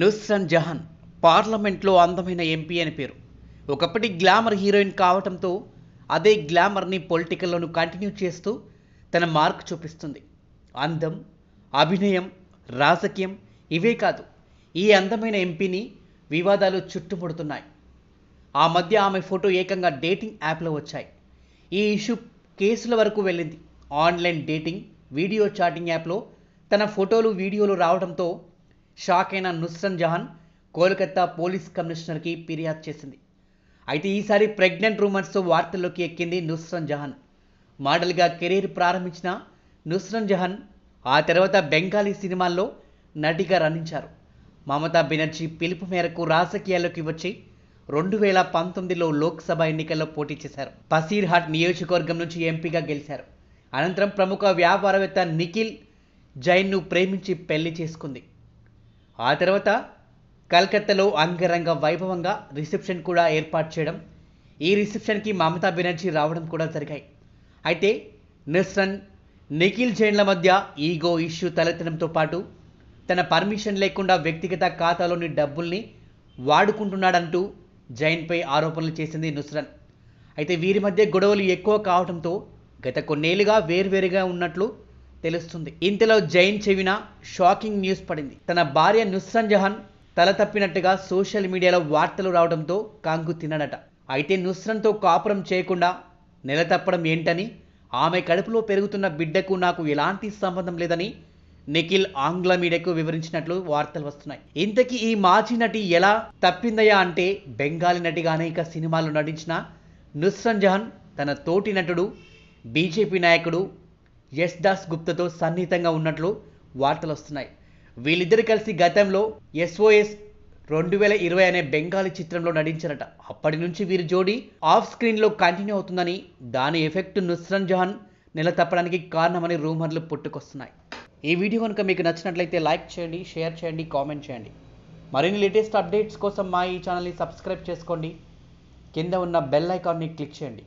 నుస్రన్ జహాన్ పార్లమెంట్లో అందమైన ఎంపీ అని పేరు ఒకప్పటి గ్లామర్ హీరోయిన్ కావడంతో అదే గ్లామర్ని పొలిటికల్లోనూ కంటిన్యూ చేస్తూ తన మార్క్ చూపిస్తుంది అందం అభినయం రాజకీయం ఇవే కాదు ఈ అందమైన ఎంపీని వివాదాలు చుట్టుముడుతున్నాయి ఆ మధ్య ఆమె ఫోటో ఏకంగా డేటింగ్ యాప్లో వచ్చాయి ఈ ఇష్యూ కేసుల వరకు వెళ్ళింది ఆన్లైన్ డేటింగ్ వీడియో చాటింగ్ యాప్లో తన ఫోటోలు వీడియోలు రావడంతో షాక్ అయిన నుస్రన్ జహాన్ కోల్కత్తా పోలీస్ కమిషనర్కి ఫిర్యాదు చేసింది అయితే ఈసారి ప్రెగ్నెంట్ రూమర్స్ వార్తల్లోకి ఎక్కింది నుస్రన్ జహాన్ మోడల్గా కెరీర్ ప్రారంభించిన నుస్రన్ జహాన్ ఆ తర్వాత బెంగాలీ సినిమాల్లో నటిగా రణించారు మమతా బెనర్జీ పిలుపు మేరకు రాజకీయాల్లోకి వచ్చి రెండు వేల పంతొమ్మిదిలో లోక్సభ ఎన్నికల్లో పోటీ చేశారు పసీర్హాట్ నియోజకవర్గం నుంచి ఎంపీగా గెలిచారు అనంతరం ప్రముఖ వ్యాపారవేత్త నిఖిల్ జైన్ను ప్రేమించి పెళ్లి చేసుకుంది ఆ తర్వాత కలకత్తాలో అంగరంగ వైభవంగా రిసెప్షన్ కూడా ఏర్పాటు చేయడం ఈ రిసెప్షన్కి మమతా బెనర్జీ రావడం కూడా జరిగాయి అయితే నిస్రన్ నిఖిల్ జైన్ల మధ్య ఈగో ఇష్యూ తలెత్తడంతో పాటు తన పర్మిషన్ లేకుండా వ్యక్తిగత ఖాతాలోని డబ్బుల్ని వాడుకుంటున్నాడంటూ జైన్పై ఆరోపణలు చేసింది నుస్రన్ అయితే వీరి మధ్య గొడవలు ఎక్కువ కావడంతో గత కొన్నేళ్లుగా వేర్వేరుగా ఉన్నట్లు తెలుస్తుంది ఇంతలో జైన్ చెవిన షాకింగ్ న్యూస్ పడింది తన భార్య నుస్రన్ జహాన్ తల తప్పినట్టుగా సోషల్ మీడియాలో వార్తలు రావడంతో కాంగు తినడట అయితే నుస్రన్తో కాపురం చేయకుండా నెల తప్పడం ఏంటని ఆమె కడుపులో పెరుగుతున్న బిడ్డకు నాకు ఎలాంటి సంబంధం లేదని నిఖిల్ ఆంగ్ల మీడియాకు వివరించినట్లు వార్తలు వస్తున్నాయి ఇంతకీ ఈ మాజీ నటి ఎలా తప్పిందయా అంటే బెంగాలీ నటిగా అనేక సినిమాలు నటించిన నుస్రన్ జహన్ తన తోటి నటుడు బీజేపీ నాయకుడు యశ్ దాస్ గుప్తతో సన్నిహితంగా ఉన్నట్లు వార్తలు వస్తున్నాయి వీళ్ళిద్దరు కలిసి గతంలో ఎస్ఓఎస్ రెండు వేల ఇరవై అనే బెంగాలీ చిత్రంలో నటించారట అప్పటి నుంచి వీరి జోడీ ఆఫ్ స్క్రీన్లో కంటిన్యూ అవుతుందని దాని ఎఫెక్ట్ నుస్రన్ జహాన్ నెల తప్పడానికి కారణమని రూమర్లు పుట్టుకొస్తున్నాయి ఈ వీడియో కనుక మీకు నచ్చినట్లయితే లైక్ చేయండి షేర్ చేయండి కామెంట్ చేయండి మరిన్ని లేటెస్ట్ అప్డేట్స్ కోసం మా ఈ ఛానల్ని సబ్స్క్రైబ్ చేసుకోండి కింద ఉన్న బెల్ ఐకాన్ని క్లిక్ చేయండి